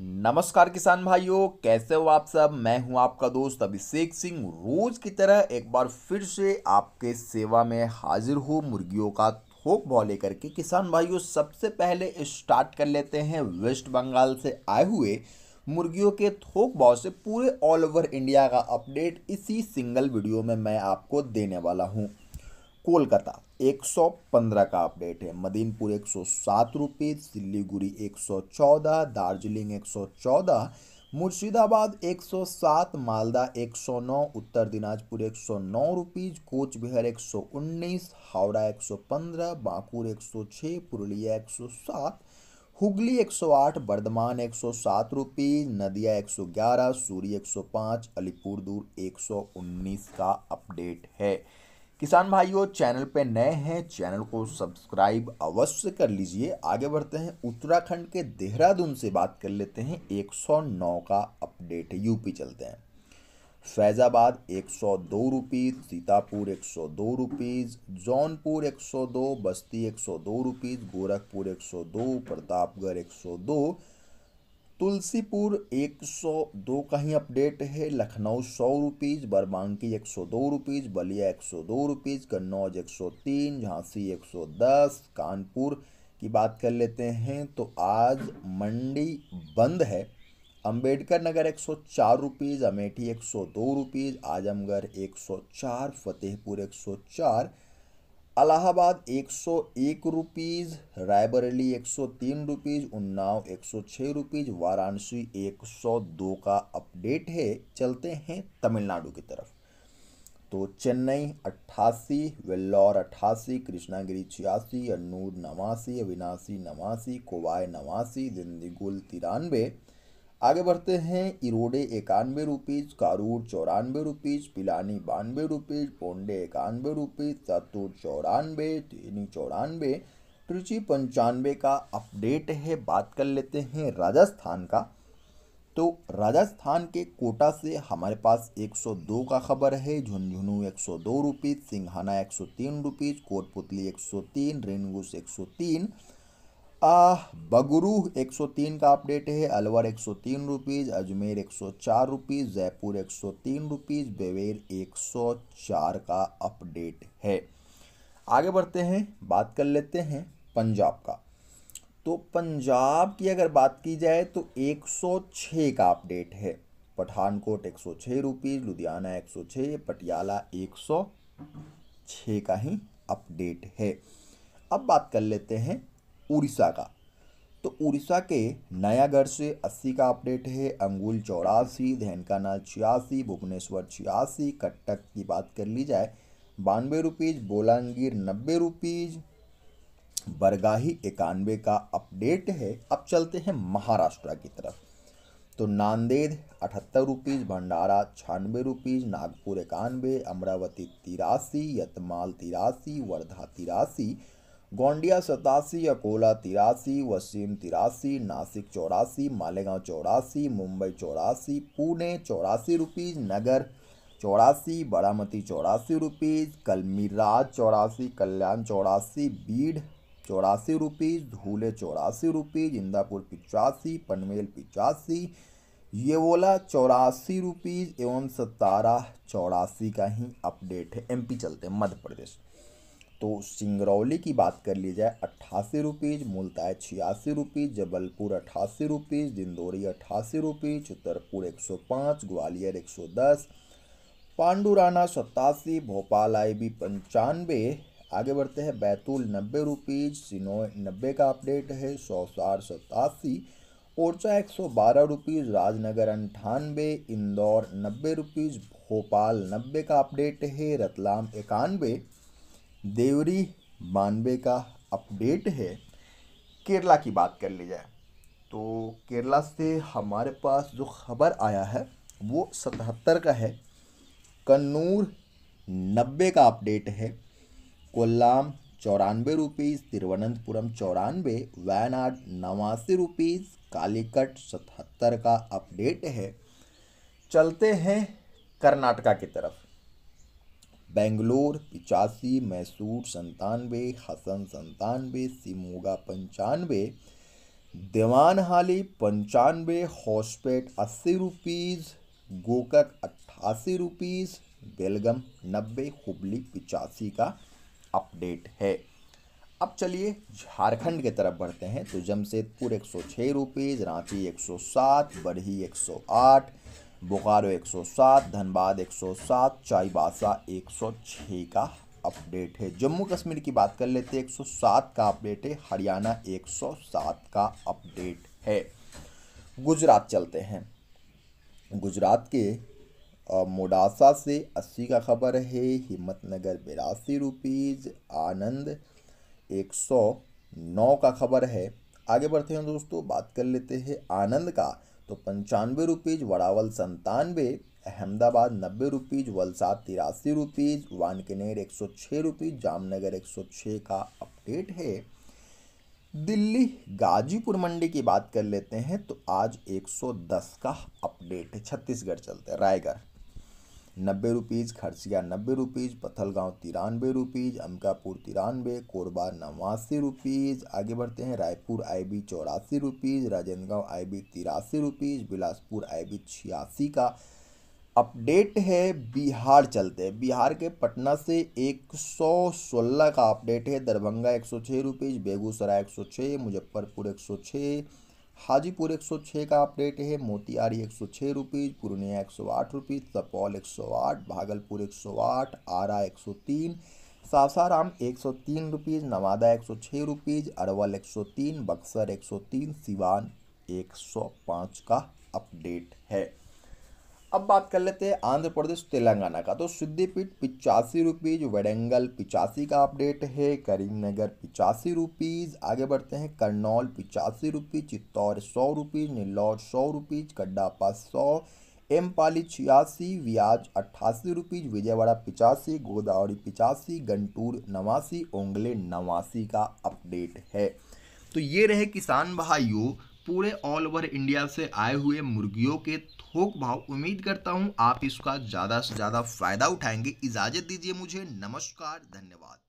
नमस्कार किसान भाइयों कैसे हो आप सब मैं हूं आपका दोस्त अभिषेक सिंह रोज की तरह एक बार फिर से आपके सेवा में हाजिर हूं मुर्गियों का थोक भाव लेकर के किसान भाइयों सबसे पहले स्टार्ट कर लेते हैं वेस्ट बंगाल से आए हुए मुर्गियों के थोक भाव से पूरे ऑल ओवर इंडिया का अपडेट इसी सिंगल वीडियो में मैं आपको देने वाला हूँ कोलकाता 115 का अपडेट है मदीनपुर एक सौ सात रुपये सौ चौदह दार्जिलिंग 114 मुर्शिदाबाद 107 मालदा 109 उत्तर दिनाजपुर 109 रुपीज कोच बिहार 119 हावड़ा 115 बांकुर 106 पुरुलिया 107 हुगली 108 बर्धमान 107 रुपीज नदिया 111 सूरी 105 अलीपुरदूर 119 का अपडेट है किसान भाइयों चैनल पे नए हैं चैनल को सब्सक्राइब अवश्य कर लीजिए आगे बढ़ते हैं उत्तराखंड के देहरादून से बात कर लेते हैं 109 का अपडेट यूपी चलते हैं फैज़ाबाद एक सौ दो रुपीज़ सीतापुर एक सौ दो रुपीज़ जौनपुर एक सौ दो बस्ती एक सौ दो रुपीज़ गोरखपुर एक सौ दो प्रतापगढ़ एक सौ दो तुलसीपुर 102 का ही अपडेट है लखनऊ सौ रुपीज़ बरबांकी एक सौ दो रुपीज़ बलिया एक सौ दो रुपीज़ कन्नौज एक सौ तीन झांसी एक सौ दस कानपुर की बात कर लेते हैं तो आज मंडी बंद है अंबेडकर नगर एक सौ चार रुपीज़ अमेठी एक सौ दो रुपीज़ आजमगढ़ एक सौ चार फतेहपुर एक सौ चार अलाहाबाद एक सौ एक रुपीज़ रायबरेली एक सौ तीन रुपीज़ उन्नाव एक सौ छः रुपीज़ वाराणसी एक सौ दो का अपडेट है चलते हैं तमिलनाडु की तरफ तो चेन्नई अट्ठासी वेल्लोर अट्ठासी कृष्णागिरी छियासी अन्नूर नवासी अविनाशी नवासी कोवाय नवासी दिंदीगुल तिरानवे आगे बढ़ते हैं इरोडे इक्यानवे रुपीज़ कारूर चौरानवे रुपीज़ पिलानी बानवे रुपीज़ पोंडे इक्यानवे रुपीज़ सत्तूर चौरानवे तेनी चौरानवे त्रिची पंचानवे का अपडेट है बात कर लेते हैं राजस्थान का तो राजस्थान के कोटा से हमारे पास 102 का खबर है झुंझुनू दो रुपीज़ सिंघाना एक तीन रुपीज़ कोटपुतली तीन रेनगुस तीन आ बगरूह 103 का अपडेट है Alwar 103 rupees Ajmer 104 rupees Jaipur 103 rupees Beawar 104 का अपडेट है आगे बढ़ते हैं बात कर लेते हैं पंजाब का तो पंजाब की अगर बात की जाए तो 106 का अपडेट है पठानकोट 106 रुपीज़ लुधियाना 106 पटियाला 106 का ही अपडेट है अब बात कर लेते हैं उड़ीसा का तो उड़ीसा के नयागढ़ से 80 का अपडेट है अंगुल चौरासी धैनकाना छियासी भुवनेश्वर छियासी कटक की बात कर ली जाए बानवे रुपीज़ बोलांगीर नब्बे रुपीज़ बरगाही इक्यानवे का अपडेट है अब चलते हैं महाराष्ट्र की तरफ तो नांदेद अठहत्तर रुपीज़ भंडारा छियानवे रुपीज़ नागपुर इक्यानवे अमरावती तिरासी यतमाल तिरासी वर्धा तिरासी गोंडिया सतासी अकोला तिरासी वसीम तिरासी नासिक चौरासी मालेगांव चौरासी मुंबई चौरासी पुणे चौरासी रुपीज़ नगर चौरासी बारामती चौरासी रुपीज़ कलमीराज चौरासी कल्याण चौरासी बीड चौरासी रुपीज़ धूले चौरासी रुपीज़ इंदापुर पिचासी पनवेल पिचासी येवोला चौरासी रुपीज़ एवं सतारा चौरासी का ही अपडेट है एमपी चलते मध्य प्रदेश तो सिंगरौली की बात कर ली जाए अट्ठासी रुपीज़ मुल्ताय छियासी रुपीज़ जबलपुर अट्ठासी रुपीज़ दिंदौरी अट्ठासी रुपीज़ छतरपुर एक सौ पाँच ग्वालियर एक सौ दस पांडुराना सतासी भोपाल आई बी पंचानवे आगे बढ़ते हैं बैतूल नब्बे रुपीज़ सिनोय नब्बे का अपडेट है सौसार सतासी ओरछा एक सौ बारह रुपीज़ राजनगर अंठानवे इंदौर नब्बे रुपीज़ भोपाल नब्बे का अपडेट है रतलाम इक्यानवे देवरी बानवे का अपडेट है केरला की बात कर ली जाए तो केरला से हमारे पास जो खबर आया है वो सतहत्तर का है कन्नूर नब्बे का अपडेट है कोल्लाम चौरानवे रुपीज़ तिरुवनंतपुरम चौरानवे वायनाड नवासी रुपीज़ कालीकट सतहत्तर का अपडेट है चलते हैं कर्नाटका की तरफ बेंगलोर पिचासी मैसूर संतानवे हसन संतानवे सिमोगा पंचानवे दीवान हाली पंचानवे हॉस्पेट अस्सी रुपीज़ गोकक अट्ठासी रुपीज़ बेलगम नब्बे हुबली पिचासी का अपडेट है अब चलिए झारखंड की तरफ बढ़ते हैं तो जमशेदपुर एक सौ छः रुपीज़ रांची एक सौ सात बरही एक सौ आठ बोकारो 107 धनबाद 107 चाई बासा 106 का अपडेट है जम्मू कश्मीर की बात कर लेते हैं 107 का अपडेट है हरियाणा 107 का अपडेट है गुजरात चलते हैं गुजरात के मोडासा से 80 का खबर है हिम्मतनगर बिरासी रुपीज़ आनंद 109 का खबर है आगे बढ़ते हैं दोस्तों बात कर लेते हैं आनंद का तो पंचानवे रुपीज़ वड़ावल संतानवे अहमदाबाद नब्बे रुपीज़ वलसाद तिरासी रुपीज़ वानकनेर एक सौ छः रुपीज़ जामनगर एक सौ छः का अपडेट है दिल्ली गाजीपुर मंडी की बात कर लेते हैं तो आज 110 का अपडेट है छत्तीसगढ़ चलते हैं रायगढ़ नब्बे रुपीज़ खरसिया नब्बे रुपीज़ पथलगांव तिरानबे रुपीज़ अमकापुर तिरानवे कोरबा नवासी रुपीज़ आगे बढ़ते हैं रायपुर आई बी चौरासी रुपीज़ आई बी तिरासी रुपीज़ बिलासपुर आई बी छियासी का अपडेट है बिहार चलते हैं बिहार के पटना से एक सौ सोलह का अपडेट है दरभंगा एक सौ छः रुपीज़ बेगूसराय एक सौ छः मुजफ्फरपुर एक सौ छः हाजीपुर 106 का आप रेट है मोतियारी एक सौ छः रुपीज़ पूर्णिया एक सौ आठ रुपीज़ सपौल एक सौ आठ भागलपुर एक सौ आठ आरा एक सौ तीन सासाराम एक सौ तीन रुपीज़ नवादा एक सौ छः रुपीज़ अरवल एक सौ तीन बक्सर एक सौ तीन सिवान एक सौ पाँच का अपडेट है अब बात कर लेते हैं आंध्र प्रदेश तेलंगाना का तो सिद्धिपीठ पिचासी रुपीज़ वेडेंगल पिचासी का अपडेट है करीमनगर पिचासी रुपीज़ आगे बढ़ते हैं करनौल पिचासी रुपीज़ चित्तौर सौ रुपीज़ नीलौर सौ रुपीज़ कड्डापा सौ एम पाली छियासी व्याज अट्ठासी रुपीज़ विजयवाड़ा पिचासी गोदावरी पिचासी गंटूर नवासी ओंगले नवासी का अपडेट है तो ये रहे किसान भाइयों पूरे ऑल ओवर इंडिया से आए हुए मुर्गियों के थोक भाव उम्मीद करता हूँ आप इसका ज़्यादा से ज़्यादा फ़ायदा उठाएंगे इजाज़त दीजिए मुझे नमस्कार धन्यवाद